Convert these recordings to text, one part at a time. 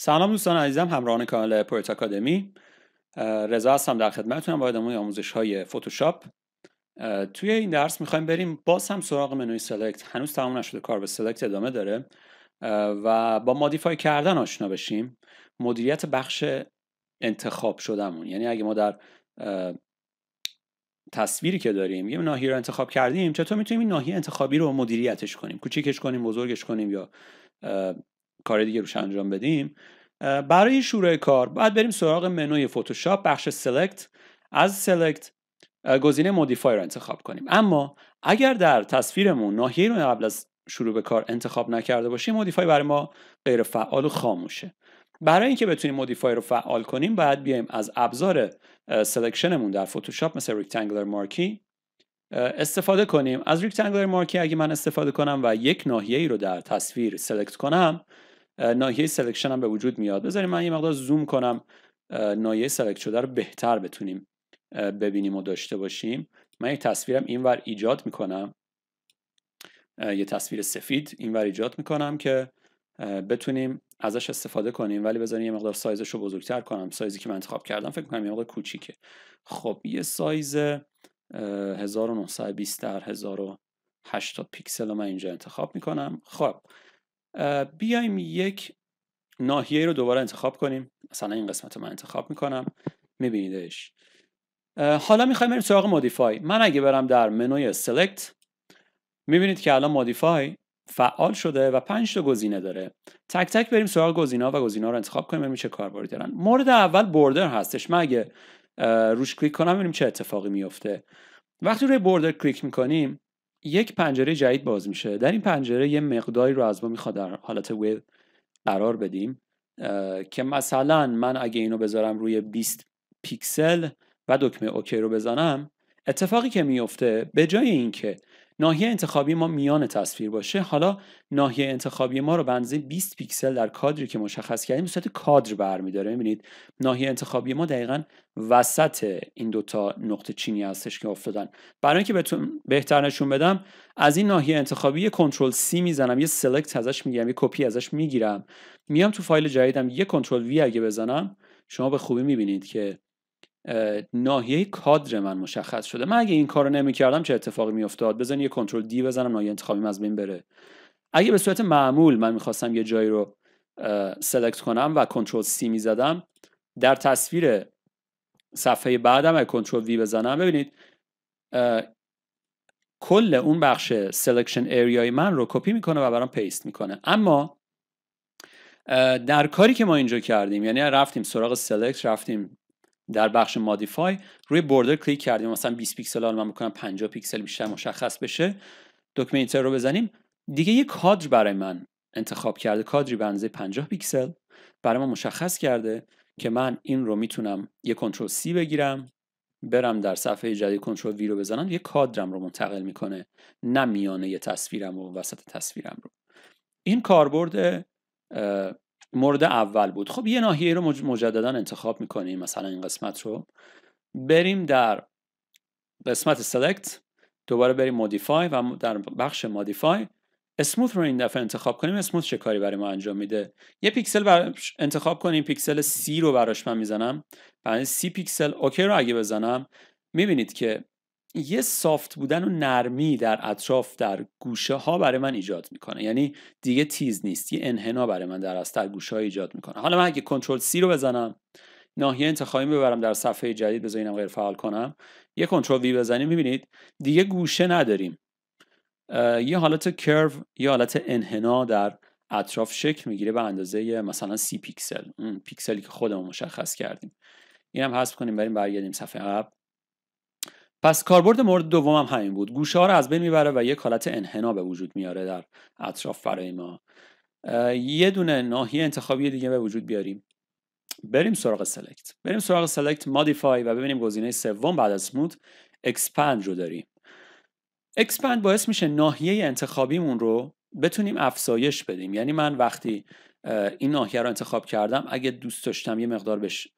سلام دوستان عزیزم همراهان کانال پورت اکادمی رضا هستم در خدمتتونم با ادامه آموزش های فتوشاپ توی این درس میخوایم بریم باز هم سراغ منوی سلکت هنوز تمام نشده کار به سلکت ادامه داره و با مادیفای کردن آشنا بشیم مدیریت بخش انتخاب شدهمون یعنی اگه ما در تصویری که داریم یه ناحیه رو انتخاب کردیم چطور میتونیم این ناحیه انتخابی رو مدیریتش کنیم کوچیکش کنیم بزرگش کنیم یا کار دیگه روش انجام بدیم برای شروع کار باید بریم سراغ منوی فتوشاپ بخش سلکت از سلکت گزینه مودیفای رو انتخاب کنیم اما اگر در تصویرمون ناحیه رو قبل از شروع به کار انتخاب نکرده باشیم مودیفای برای ما غیر فعال و خاموشه برای اینکه بتونیم مودیفای رو فعال کنیم باید بیایم از ابزار سلکشنمون در فتوشاپ مثل ریکتنگلر مارکی استفاده کنیم از ریکتنگلر مارکی اگه من استفاده کنم و یک ناحیه ای رو در تصویر سلکت کنم ناحیه سلکشن هم به وجود میاد بذاریم من یه مقدار زوم کنم ناحیه سلکت شده رو بهتر بتونیم ببینیم و داشته باشیم من یه تصویرم اینور ایجاد میکنم یه تصویر سفید اینور ایجاد میکنم که بتونیم ازش استفاده کنیم ولی بذاریم یه مقدار سایزش رو بزرگتر کنم سایزی که من انتخاب کردم فکر کنم یه مقدار کوچیکه خب یه سایز 1920 در 1080 پیکسل رو من اینجا انتخاب میکنم خب بیایم یک ناحیه رو دوباره انتخاب کنیم مثلا این قسمت رو من انتخاب میکنم میبینیدش حالا میخوایم بریم سراغ مودیفای من اگه برم در منوی سلکت میبینید که الان مودیفای فعال شده و پنج تا گزینه داره تک تک بریم سراغ گزینا و گزینه رو انتخاب کنیم ببینیم چه کاربردی دارن مورد اول بوردر هستش من اگه روش کلیک کنم ببینیم چه اتفاقی میفته وقتی روی بوردر کلیک میکنیم یک پنجره جدید باز میشه در این پنجره یه مقداری رو از ما میخواد در حالت ویل قرار بدیم که مثلا من اگه اینو بذارم روی 20 پیکسل و دکمه اوکی رو بزنم اتفاقی که میفته به جای اینکه ناحیه انتخابی ما میان تصویر باشه حالا ناحیه انتخابی ما رو به 20 پیکسل در کادری که مشخص کردیم به صورت کادر برمیداره میبینید ناحیه انتخابی ما دقیقا وسط این دوتا نقطه چینی هستش که افتادن برای اینکه بهتون بهتر نشون بدم از این ناحیه انتخابی یه کنترل سی میزنم یه سلکت ازش میگیرم یه کپی ازش میگیرم میام تو فایل جدیدم یه کنترل وی اگه بزنم شما به خوبی میبینید که ناحیه کادر من مشخص شده من اگه این کارو نمیکردم چه اتفاقی میافتاد بزن یه کنترل دی بزنم ناحیه انتخابیم از بین بره اگه به صورت معمول من میخواستم یه جایی رو سلکت کنم و کنترل سی میزدم در تصویر صفحه بعدم اگه کنترل وی بزنم ببینید کل اون بخش سلکشن اریای من رو کپی میکنه و برام پیست میکنه اما در کاری که ما اینجا کردیم یعنی رفتیم سراغ سلکت رفتیم در بخش مادیفای روی بوردر کلیک کردیم مثلا 20 پیکسل من میکنم 50 پیکسل بیشتر مشخص بشه دکمه اینتر رو بزنیم دیگه یه کادر برای من انتخاب کرده کادری به اندازه 50 پیکسل برای من مشخص کرده که من این رو میتونم یه کنترل سی بگیرم برم در صفحه جدید کنترل وی رو بزنم یه کادرم رو منتقل میکنه نه میانه یه تصویرم و وسط تصویرم رو این کاربرد مورد اول بود خب یه ناحیه رو مجددا انتخاب میکنیم مثلا این قسمت رو بریم در قسمت select دوباره بریم modify و در بخش modify اسموت رو این دفعه انتخاب کنیم اسموت چه کاری برای ما انجام میده یه پیکسل بر... انتخاب کنیم پیکسل C رو براش من میزنم بعد یعنی C پیکسل اوکی رو اگه بزنم میبینید که یه سافت بودن و نرمی در اطراف در گوشه ها برای من ایجاد میکنه یعنی دیگه تیز نیست یه انحنا برای من در از گوشه ها ایجاد میکنه حالا من اگه کنترل سی رو بزنم ناحیه انتخابی ببرم در صفحه جدید بذارینم غیر فعال کنم یه کنترل وی بزنیم میبینید دیگه گوشه نداریم یه حالت کرو یه حالت انحنا در اطراف شکل میگیره به اندازه مثلا سی پیکسل پیکسلی که خودمون مشخص کردیم اینم حذف کنیم بریم برگردیم صفحه قبل پس کاربرد مورد دوم هم همین بود گوشه ها رو از بین میبره و یک حالت انحنا به وجود میاره در اطراف برای ما یه دونه ناحیه انتخابی دیگه به وجود بیاریم بریم سراغ سلکت بریم سراغ سلکت مودیفای و ببینیم گزینه سوم بعد از سموت اکسپند رو داریم اکسپند باعث میشه ناحیه انتخابیمون رو بتونیم افزایش بدیم یعنی من وقتی این ناحیه رو انتخاب کردم اگه دوست داشتم یه مقدار بهش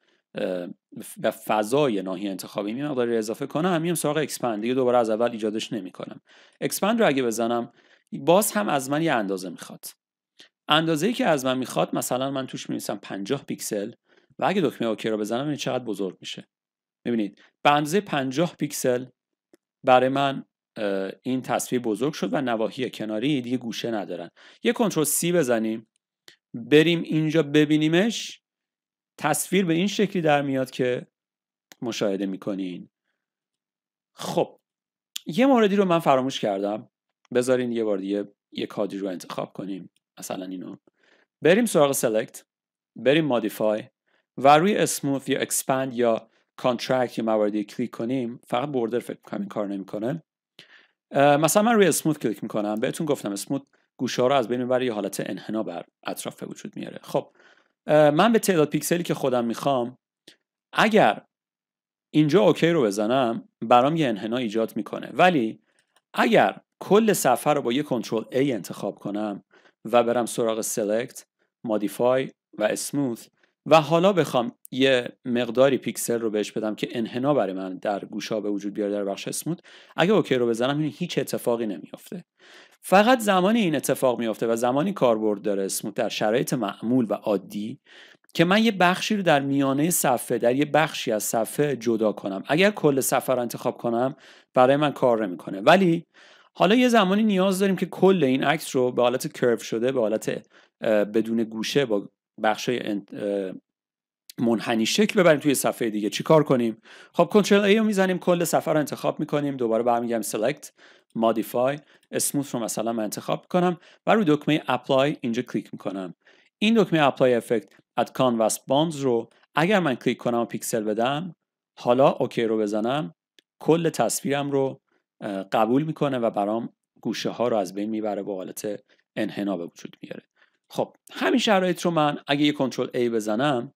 و فضای ناحیه انتخابی می مقداری اضافه کنم همین سراغ اکسپند دیگه دوباره از اول ایجادش نمیکنم اکسپند رو اگه بزنم باز هم از من یه اندازه میخواد اندازه ای که از من میخواد مثلا من توش می 50 پیکسل و اگه دکمه اوکی رو بزنم چقدر بزرگ میشه میبینید به اندازه 50 پیکسل برای من این تصویر بزرگ شد و نواحی کناری دیگه گوشه ندارن یه کنترل سی بزنیم بریم اینجا ببینیمش تصویر به این شکلی در میاد که مشاهده میکنین خب یه موردی رو من فراموش کردم بذارین یه بار دیگه یه کادی رو انتخاب کنیم مثلا اینو بریم سراغ سلکت بریم مادیفای و روی اسموف یا اکسپند یا کانترکت یا مواردی کلیک کنیم فقط border فکر میکنم این کار نمیکنه مثلا من روی اسموت کلیک میکنم بهتون گفتم اسموت گوشه ها رو از بین میبره یه حالت انحنا بر اطراف به وجود میاره خب من به تعداد پیکسلی که خودم میخوام اگر اینجا اوکی رو بزنم برام یه انحنا ایجاد میکنه ولی اگر کل صفحه رو با یه کنترل A انتخاب کنم و برم سراغ Select, Modify و Smooth و حالا بخوام یه مقداری پیکسل رو بهش بدم که انحنا برای من در گوشا به وجود بیاره در بخش اسمود اگه اوکی رو بزنم این هیچ اتفاقی نمیافته فقط زمانی این اتفاق میافته و زمانی کاربرد داره اسمود در شرایط معمول و عادی که من یه بخشی رو در میانه صفحه در یه بخشی از صفحه جدا کنم اگر کل صفحه رو انتخاب کنم برای من کار نمیکنه ولی حالا یه زمانی نیاز داریم که کل این عکس رو به حالت کرو شده به حالت بدون گوشه با بخشای منحنی شکل ببریم توی صفحه دیگه چیکار کنیم خب کنترل ای رو میزنیم کل صفحه رو انتخاب میکنیم دوباره برمیگردیم select مودیفای اسموت رو مثلا من انتخاب میکنم و روی دکمه اپلای اینجا کلیک میکنم این دکمه اپلای افکت اد کانواس bonds رو اگر من کلیک کنم و پیکسل بدم حالا اوکی رو بزنم کل تصویرم رو قبول میکنه و برام گوشه ها رو از بین میبره و حالت انحنا به وجود میاره خب همین شرایط رو من اگه یه کنترل A بزنم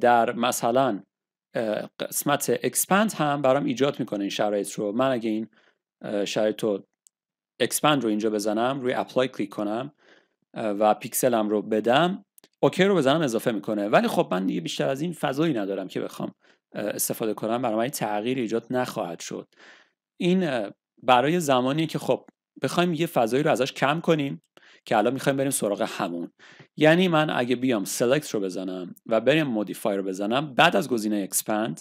در مثلا قسمت اکسپند هم برام ایجاد میکنه این شرایط رو من اگه این شرایط رو اکسپند رو اینجا بزنم روی اپلای کلیک کنم و پیکسلم رو بدم اوکی رو بزنم اضافه میکنه ولی خب من دیگه بیشتر از این فضایی ندارم که بخوام استفاده کنم برای من تغییر ایجاد نخواهد شد این برای زمانی که خب بخوایم یه فضایی رو ازش کم کنیم که الان میخوایم بریم سراغ همون یعنی من اگه بیام select رو بزنم و بریم modify رو بزنم بعد از گزینه expand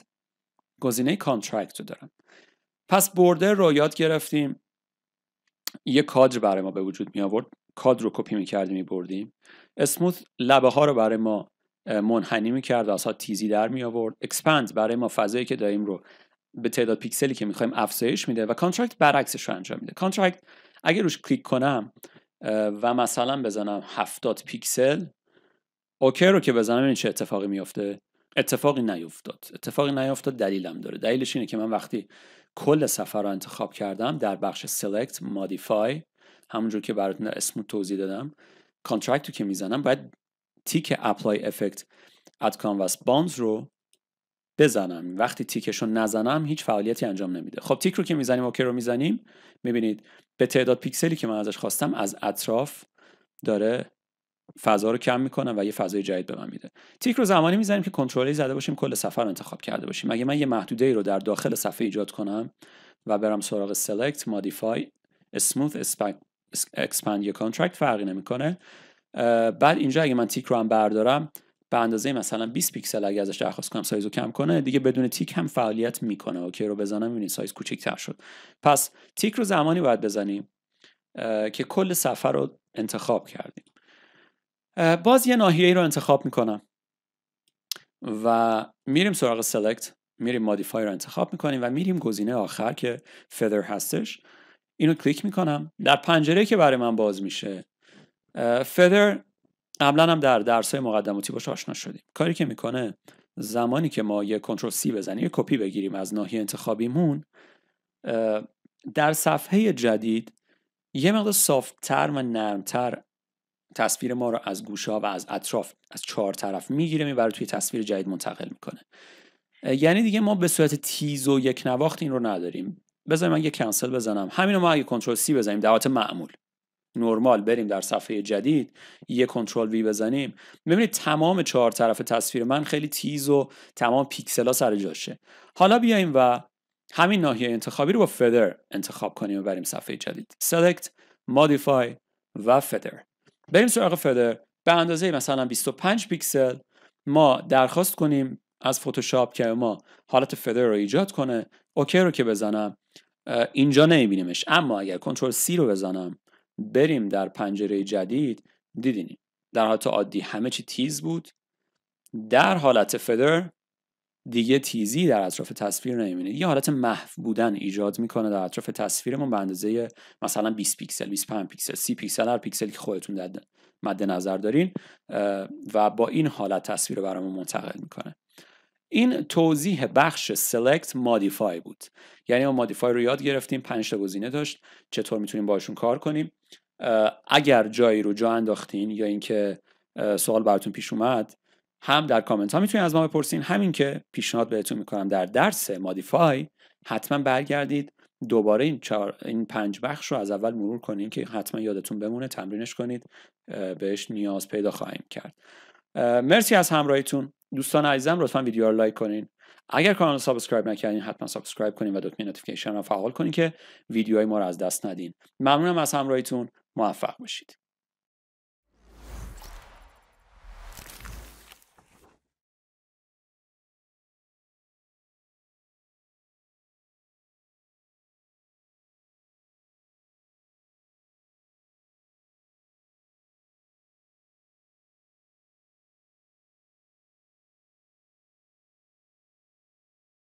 گزینه contract رو دارم پس border رو یاد گرفتیم یه کادر برای ما به وجود می آورد کادر رو کپی می کردیم می بردیم اسموت لبه ها رو برای ما منحنی می کرد و تیزی در می آورد اکسپند برای ما فضایی که داریم رو به تعداد پیکسلی که میخوایم افزایش میده و کانترکت برعکسش رو انجام میده کانترکت اگه روش کلیک کنم و مثلا بزنم 70 پیکسل اوکی رو که بزنم این چه اتفاقی میفته اتفاقی نیفتاد اتفاقی نیفتاد دلیلم داره دلیلش اینه که من وقتی کل سفر رو انتخاب کردم در بخش select modify همونجور که براتون اسم توضیح دادم کانترکت رو که میزنم باید تیک apply effect at canvas bounds رو بزنم وقتی تیکش رو نزنم هیچ فعالیتی انجام نمیده خب تیک رو که میزنیم اوکی رو میزنیم میبینید به تعداد پیکسلی که من ازش خواستم از اطراف داره فضا رو کم میکنم و یه فضای جدید به من میده تیک رو زمانی میزنیم که کنترلی زده باشیم کل صفحه رو انتخاب کرده باشیم اگه من یه محدوده ای رو در داخل صفحه ایجاد کنم و برم سراغ select modify smooth expand your contract فرقی نمیکنه بعد اینجا اگه من تیک رو هم بردارم به اندازه مثلا 20 پیکسل اگه ازش درخواست کنم سایز رو کم کنه دیگه بدون تیک هم فعالیت میکنه اوکی رو بزنم میبینید سایز کوچکتر شد پس تیک رو زمانی باید بزنیم که کل سفر رو انتخاب کردیم باز یه ناحیه ای رو انتخاب میکنم و میریم سراغ سلکت میریم مادیفای رو انتخاب میکنیم و میریم گزینه آخر که فدر هستش اینو کلیک میکنم در پنجره که برای من باز میشه فدر قبلا هم در درس های مقدماتی باش آشنا شدیم کاری که میکنه زمانی که ما یه کنترل سی بزنیم یه کپی بگیریم از ناحیه انتخابیمون در صفحه جدید یه مقدار صافتر و نرمتر تصویر ما رو از گوشا و از اطراف از چهار طرف میگیره میبره توی تصویر جدید منتقل میکنه یعنی دیگه ما به صورت تیز و یک نواخت این رو نداریم بذاریم من یه کنسل بزنم همین ما اگه کنترل سی بزنیم در معمول نرمال بریم در صفحه جدید یه کنترل وی بزنیم ببینید تمام چهار طرف تصویر من خیلی تیز و تمام پیکسلا سر جاشه حالا بیایم و همین ناحیه انتخابی رو با فدر انتخاب کنیم و بریم صفحه جدید select modify و فدر بریم سراغ فدر به اندازه مثلا 25 پیکسل ما درخواست کنیم از فتوشاپ که ما حالت فدر رو ایجاد کنه اوکی رو که بزنم اینجا نمیبینیمش اما اگر کنترل سی رو بزنم بریم در پنجره جدید دیدینیم در حالت عادی همه چی تیز بود در حالت فدر دیگه تیزی در اطراف تصویر نمیبینید یه حالت محو بودن ایجاد میکنه در اطراف تصویرمون به اندازه مثلا 20 پیکسل 25 پیکسل 30 پیکسل هر پیکسل که خودتون در مد نظر دارین و با این حالت تصویر رو برامون منتقل میکنه این توضیح بخش select modify بود یعنی ما modify رو یاد گرفتیم پنج تا گزینه داشت چطور میتونیم باشون کار کنیم اگر جایی رو جا انداختین یا اینکه سوال براتون پیش اومد هم در کامنت ها میتونید از ما بپرسین همین که پیشنهاد بهتون میکنم در درس مادیفای حتما برگردید دوباره این, چار، این پنج بخش رو از اول مرور کنین که حتما یادتون بمونه تمرینش کنید بهش نیاز پیدا خواهیم کرد مرسی از همراهیتون دوستان عزیزم لطفا ویدیو رو لایک کنین اگر کانال سابسکرایب نکردین حتما سابسکرایب کنین و دکمه نوتیفیکیشن رو فعال کنین که ویدیوهای ما رو از دست ندین ممنونم از همراهیتون موفق باشید